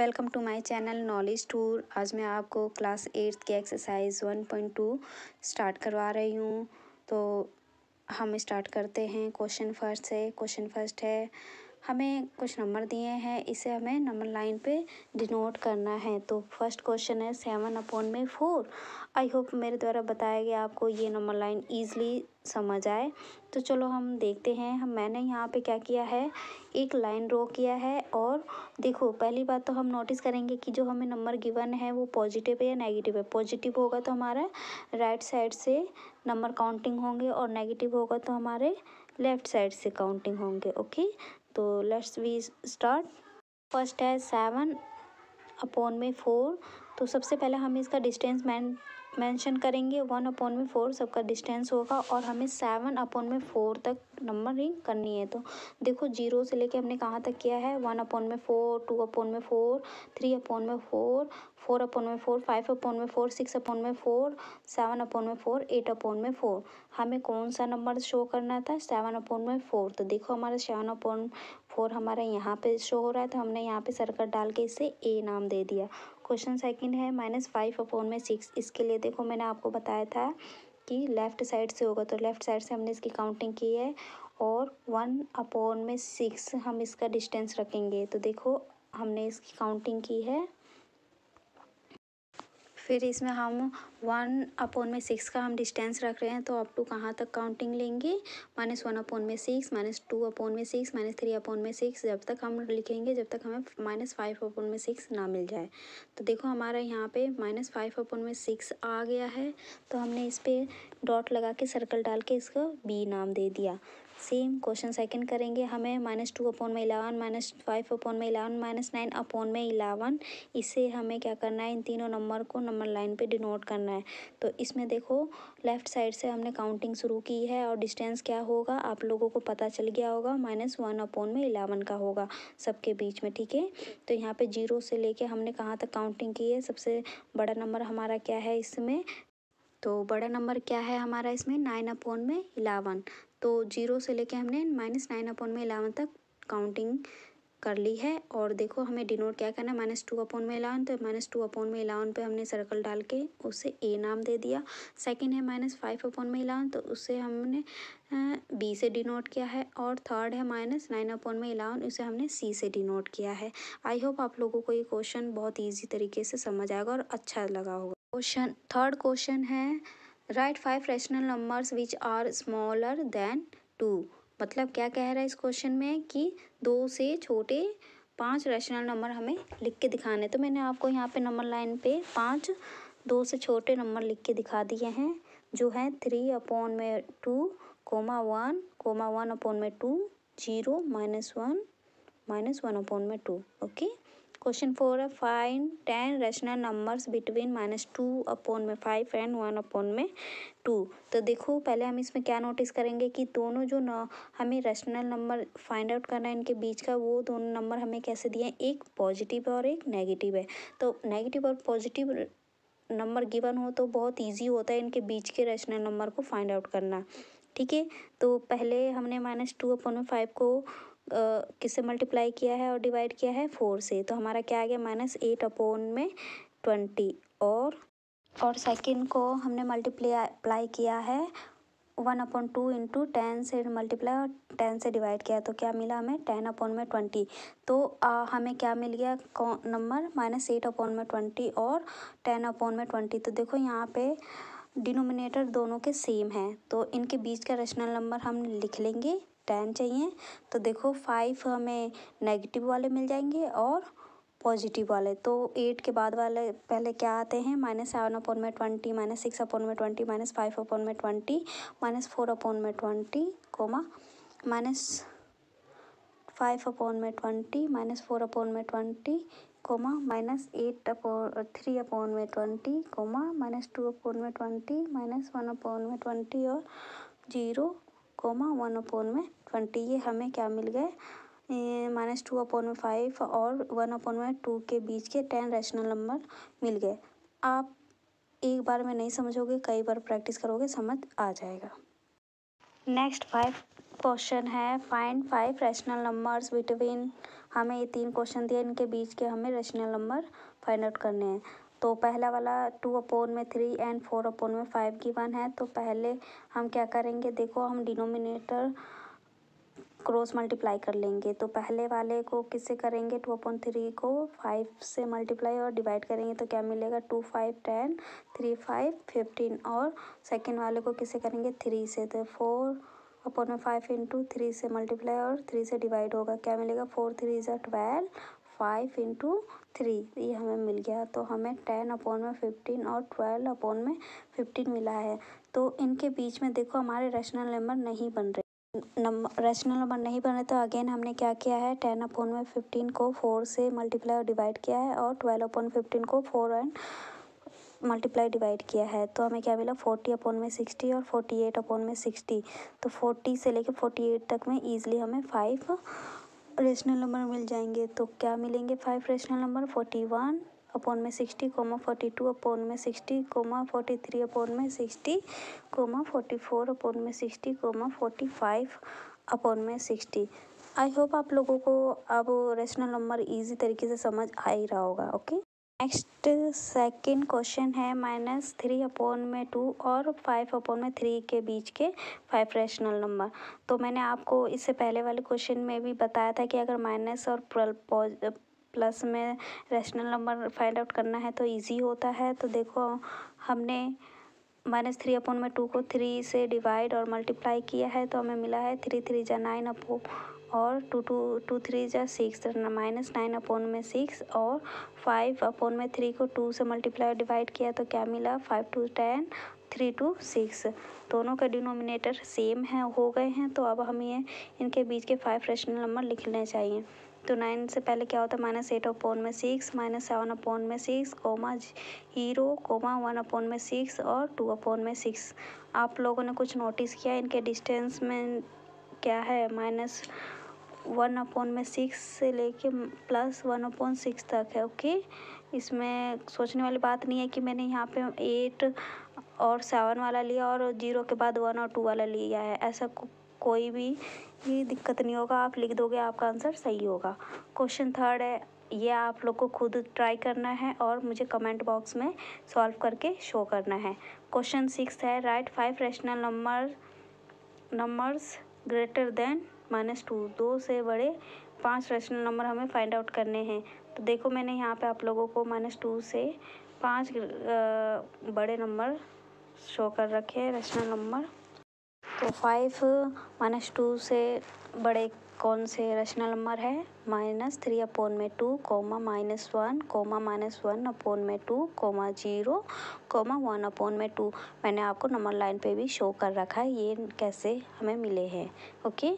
welcome to my channel knowledge tour आज मैं आपको क्लास एट्थ की एक्सरसाइज 1.2 स्टार्ट करवा रही हूँ तो हम स्टार्ट करते हैं क्वेश्चन फर्स्ट से क्वेश्चन फर्स्ट है हमें कुछ नंबर दिए हैं इसे हमें नंबर लाइन पे डिनोट करना है तो फर्स्ट क्वेश्चन है सेवन अपॉन में फोर आई होप मेरे द्वारा बताया गया आपको ये नंबर लाइन ईजिली समझ आए तो चलो हम देखते हैं हम मैंने यहाँ पे क्या किया है एक लाइन ड्रॉ किया है और देखो पहली बात तो हम नोटिस करेंगे कि जो हमें नंबर गिवन है वो पॉजिटिव है या नेगेटिव है पॉजिटिव होगा तो हमारा राइट साइड से नंबर काउंटिंग होंगे और नेगेटिव होगा तो हमारे लेफ़्ट साइड से काउंटिंग होंगे ओके तो लेट्स वी स्टार्ट फर्स्ट है सेवन अपॉन में फोर तो सबसे पहले हम इसका डिस्टेंस मैन मैंशन करेंगे वन अपॉन में फोर सबका डिस्टेंस होगा और हमें सेवन अपॉन में फोर तक नंबरिंग करनी है तो देखो जीरो से लेके हमने कहाँ तक किया है वन अपॉन में फोर टू अपॉन में फोर थ्री अपॉन में फोर फोर अपॉन में फोर फाइव अपॉन में फोर सिक्स अपॉन में फोर सेवन अपॉन में फोर एट अपॉन में फोर हमें कौन सा नंबर शो करना था सेवन अपॉन में फोर तो देखो हमारा सेवन अपॉन फोर हमारा यहाँ पे शो हो रहा है तो हमने यहाँ पे सर्कल डाल के इसे ए नाम दे दिया क्वेश्चन सेकंड है माइनस फाइव अपॉन में सिक्स इसके लिए देखो मैंने आपको बताया था कि लेफ़्ट साइड से होगा तो लेफ़्ट साइड से हमने इसकी काउंटिंग की है और वन अपॉन में सिक्स हम इसका डिस्टेंस रखेंगे तो देखो हमने इसकी काउंटिंग की है फिर इसमें हम वन अपोन में सिक्स का हम डिस्टेंस रख रहे हैं तो अप टू कहाँ तक काउंटिंग लेंगे माइनस वन अपोन में सिक्स माइनस टू अपोन में सिक्स माइनस थ्री अपोन में सिक्स जब तक हम लिखेंगे जब तक हमें माइनस फाइव अपोन में सिक्स ना मिल जाए तो देखो हमारा यहाँ पे माइनस फाइव अपोन में सिक्स आ गया है तो हमने इस पर डॉट लगा के सर्कल डाल के इसको बी नाम दे दिया सेम क्वेश्चन सेकंड करेंगे हमें माइनस टू अपॉन में इलेवन माइनस फाइव अपॉन में इलेवन माइनस नाइन अपॉन में इलेवन इसे हमें क्या करना है इन तीनों नंबर को नंबर लाइन पे डिनोट करना है तो इसमें देखो लेफ्ट साइड से हमने काउंटिंग शुरू की है और डिस्टेंस क्या होगा आप लोगों को पता चल गया होगा माइनस वन अपॉन में इलेवन का होगा सबके बीच में ठीक है तो यहाँ पर जीरो से लेके हमने कहाँ तक काउंटिंग की है सबसे बड़ा नंबर हमारा क्या है इसमें तो बड़ा नंबर क्या है हमारा इसमें नाइन अपॉन में इलेवन तो जीरो से लेके हमने माइनस नाइन अपॉन में इलेवन तक काउंटिंग कर ली है और देखो हमें डिनोट क्या करना है माइनस टू अपॉन में इलेवन तो माइनस टू अपॉन में इलेवन पे हमने सर्कल डाल के उसे ए नाम दे दिया सेकंड है माइनस फाइव अपॉन में इलेवन तो उसे हमने बी से डिनोट किया है और थर्ड है माइनस नाइन अपॉन में इलेवन उसे हमने सी से डिनोट किया है आई होप आप लोगों को ये क्वेश्चन बहुत ईजी तरीके से समझ आएगा और अच्छा लगा होगा क्वेश्चन थर्ड क्वेश्चन है right five rational numbers which are smaller than two मतलब क्या कह रहा है इस क्वेश्चन में कि दो से छोटे पांच रैशनल नंबर हमें लिख के दिखाने तो मैंने आपको यहाँ पे नंबर लाइन पे पांच दो से छोटे नंबर लिख के दिखा दिए हैं जो है थ्री अपॉन में two comma one comma one upon में two zero minus one minus one upon में टू ओके क्वेश्चन फोर है find ten rational numbers between minus two upon में फाइव एंड वन अपॉन में two तो देखो पहले हम इसमें क्या नोटिस करेंगे कि दोनों जो ना हमें रेशनल नंबर फाइंड आउट करना है इनके बीच का वो दोनों नंबर हमें कैसे दिए हैं एक पॉजिटिव है और एक नेगेटिव है तो नेगेटिव और पॉजिटिव नंबर गिवन हो तो बहुत ईजी होता है इनके बीच के रेशनल नंबर को फाइंड आउट करना ठीक है तो पहले हमने माइनस टू अपन में फाइव को किससे मल्टीप्लाई किया है और डिवाइड किया है फोर से तो हमारा क्या आ गया माइनस एट अपोन में ट्वेंटी और और सेकेंड को हमने मल्टीप्लाई किया है one upon two into ten से मल्टीप्लाई और टेन से डिवाइड किया तो क्या मिला हमें टेन अपॉन में ट्वेंटी तो आ, हमें क्या मिल गया कौन नंबर माइनस एट अपॉन में ट्वेंटी और टेन अपॉन में ट्वेंटी तो देखो यहाँ पे डिनोमिनेटर दोनों के सेम हैं तो इनके बीच का रेशनल नंबर हम लिख लेंगे टेन चाहिए तो देखो फाइव हमें नेगेटिव वाले मिल जाएंगे और पॉजिटिव वाले तो एट के बाद वाले पहले क्या आते हैं माइनस सेवन अपॉन में ट्वेंटी माइनस सिक्स अपॉन में ट्वेंटी माइनस फाइव अपॉन में ट्वेंटी माइनस फोर अपॉन में twenty comma minus five upon में ट्वेंटी माइनस फोर अपॉन में twenty comma minus eight upon three upon में twenty comma minus two upon में twenty minus one upon में twenty और zero comma one upon में twenty ये हमें क्या मिल गए माइनस टू अपॉन में फाइव और वन अपॉन में टू के बीच के टेन रेशनल नंबर मिल गए आप एक बार में नहीं समझोगे कई बार प्रैक्टिस करोगे समझ आ जाएगा नेक्स्ट फाइव क्वेश्चन है find five rational numbers between हमें ये तीन क्वेश्चन दिए इनके बीच के हमें रैशनल नंबर फाइंड आउट करने हैं तो पहला वाला टू अपोन में थ्री एंड फोर अपोन में फाइव की वन है तो पहले हम क्या करेंगे देखो हम डिनोमिनेटर क्रॉस मल्टीप्लाई कर लेंगे तो पहले वाले को किससे करेंगे टू अपॉन थ्री को फाइव से मल्टीप्लाई और डिवाइड करेंगे तो क्या मिलेगा two five ten three five fifteen और सेकेंड वाले को किससे करेंगे थ्री से तो फोर अपन में फाइव इंटू थ्री से मल्टीप्लाई और थ्री से डिवाइड होगा क्या मिलेगा फोर थ्री ज़ा ट्वेल्व फाइव इंटू थ्री ये हमें मिल गया तो हमें टेन अपॉन में फिफ्टीन और ट्वेल्व अपॉन में फिफ्टीन मिला है तो इनके बीच में देखो हमारे रेशनल नंबर नहीं बन रहे नंबर रेशनल नंबर नहीं बन रहे तो अगेन हमने क्या किया है टेन अपॉन में फिफ्टीन को फोर से मल्टीप्लाई और डिवाइड किया है और ट्वेल्व अपॉन फिफ्टीन को फोर एंड मल्टीप्लाई डिवाइड किया है तो हमें क्या मिला फोर्टी अपॉन में सिक्सटी और फोर्टी एट अपॉन में सिक्सटी तो फोर्टी से लेकर फोर्टी एट तक में ईजिली हमें फाइव रेशनल नंबर मिल जाएंगे तो क्या मिलेंगे five rational number forty one upon में sixty comma forty two upon में sixty comma forty three upon में sixty comma forty four upon में sixty comma forty five upon में सिक्सटी आई होप आप लोगों को अब रेशनल नंबर इजी तरीके से समझ आ ही रहा होगा ओके नेक्स्ट सेकंड क्वेश्चन है माइनस थ्री अपॉन में टू और फाइव अपॉन में थ्री के बीच के फाइव रेशनल नंबर तो मैंने आपको इससे पहले वाले क्वेश्चन में भी बताया था कि अगर माइनस और प्लस में रेशनल नंबर फाइंड आउट करना है तो इजी होता है तो देखो हमने माइनस थ्री अपॉन में टू को थ्री से डिवाइड और मल्टीप्लाई किया है तो हमें मिला है थ्री थ्री जा नाइन अपो और टू टू टू थ्री जा सिक्स माइनस नाइन अपोन में सिक्स और फाइव अपोन में थ्री को टू से मल्टीप्लाई डिवाइड किया तो क्या मिला five two ten three two six दोनों का डिनोमिनेटर सेम है हो गए हैं तो अब हम ये इनके बीच के फाइव रेशनल नंबर लिख लेने चाहिए तो नाइन से पहले क्या होता है माइनस एट अपोन में सिक्स माइनस सेवन अपोन में six comma zero comma one upon में सिक्स और टू अपोन में सिक्स आप लोगों ने कुछ नोटिस किया इनके डिस्टेंस में क्या है माइनस वन अपॉन में सिक्स से लेके प्लस वन अपॉन सिक्स तक है ओके इसमें सोचने वाली बात नहीं है कि मैंने यहाँ पे एट और सेवन वाला लिया और जीरो के बाद वन और टू वाला लिया है ऐसा को, कोई भी ये दिक्कत नहीं होगा आप लिख दोगे आपका आंसर सही होगा क्वेश्चन थर्ड है ये आप लोग को खुद ट्राई करना है और मुझे कमेंट बॉक्स में सॉल्व करके शो करना है क्वेश्चन सिक्स है right five rational number numbers greater than minus two दो से बड़े पांच रेशनल नंबर हमें फाइंड आउट करने हैं तो देखो मैंने यहाँ पे आप लोगों को माइनस टू से पांच बड़े नंबर शो कर रखे हैं रेशनल नंबर तो फाइव माइनस टू से बड़े कौन से रेशनल नंबर है माइनस थ्री अपोन में two comma minus one comma minus one upon में two comma zero comma one upon में टू मैंने आपको नंबर लाइन पे भी शो कर रखा है ये कैसे हमें मिले हैं ओके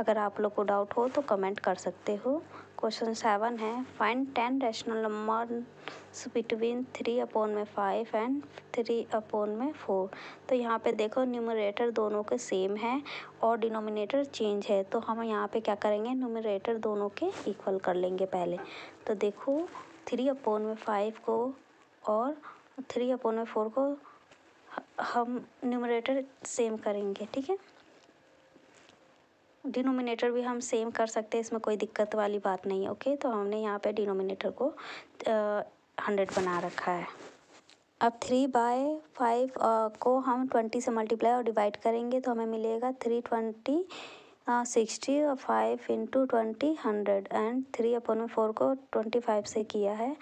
अगर आप लोग को डाउट हो तो कमेंट कर सकते हो क्वेश्चन सेवन है find ten rational number between three upon में फाइव एंड थ्री अपोन में फोर तो यहाँ पे देखो न्यूमरेटर दोनों के सेम है और डिनोमिनेटर चेंज है तो हम यहाँ पे क्या करेंगे न्यूमरेटर दोनों के इक्वल कर लेंगे पहले तो देखो थ्री अपोन में फाइव को और थ्री अपोन में फोर को हम न्यूमरेटर सेम करेंगे ठीक है डिनोमिनेटर भी हम सेम कर सकते हैं इसमें कोई दिक्कत वाली बात नहीं है ओके तो हमने यहाँ पे डिनोमिनेटर को हंड्रेड बना रखा है अब थ्री बाय फाइव को हम ट्वेंटी से मल्टीप्लाई और डिवाइड करेंगे तो हमें मिलेगा थ्री ट्वेंटी सिक्सटी और five into twenty hundred and three upon में फोर को ट्वेंटी फाइव से किया है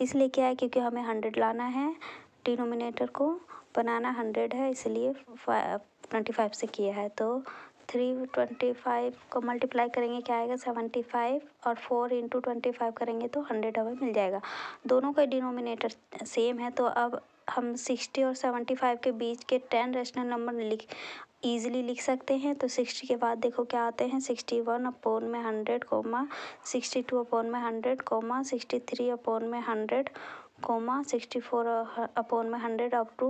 इसलिए क्या है क्योंकि हमें हंड्रेड लाना है डिनोमिनेटर को बनाना हंड्रेड है इसलिए ट्वेंटी फाइव से किया है तो थ्री ट्वेंटी फाइव को मल्टीप्लाई करेंगे क्या आएगा सेवेंटी फाइव और फोर इंटू ट्वेंटी फाइव करेंगे तो हंड्रेड हमें मिल जाएगा दोनों का डिनोमिनेटर सेम है तो अब हम सिक्सटी और सेवेंटी फाइव के बीच के टेन रेशनल नंबर लिख ईजिली लिख सकते हैं तो सिक्सटी के बाद देखो क्या आते हैं सिक्सटी वन अपोन में hundred comma sixty two upon में hundred comma sixty three upon में hundred comma sixty four upon में हंड्रेड अप टू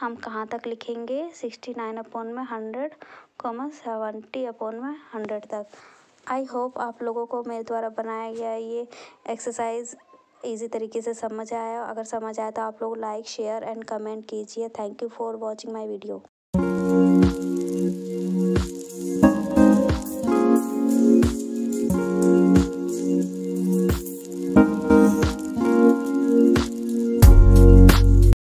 हम कहाँ तक लिखेंगे सिक्सटी नाइन अपॉन में हंड्रेड कोमा सेवेंटी अपॉन में हंड्रेड तक आई होप आप लोगों को मेरे द्वारा बनाया गया ये एक्सरसाइज इजी तरीके से समझ आया अगर समझ आया तो आप लोग लाइक शेयर एंड कमेंट कीजिए thank you for watching my video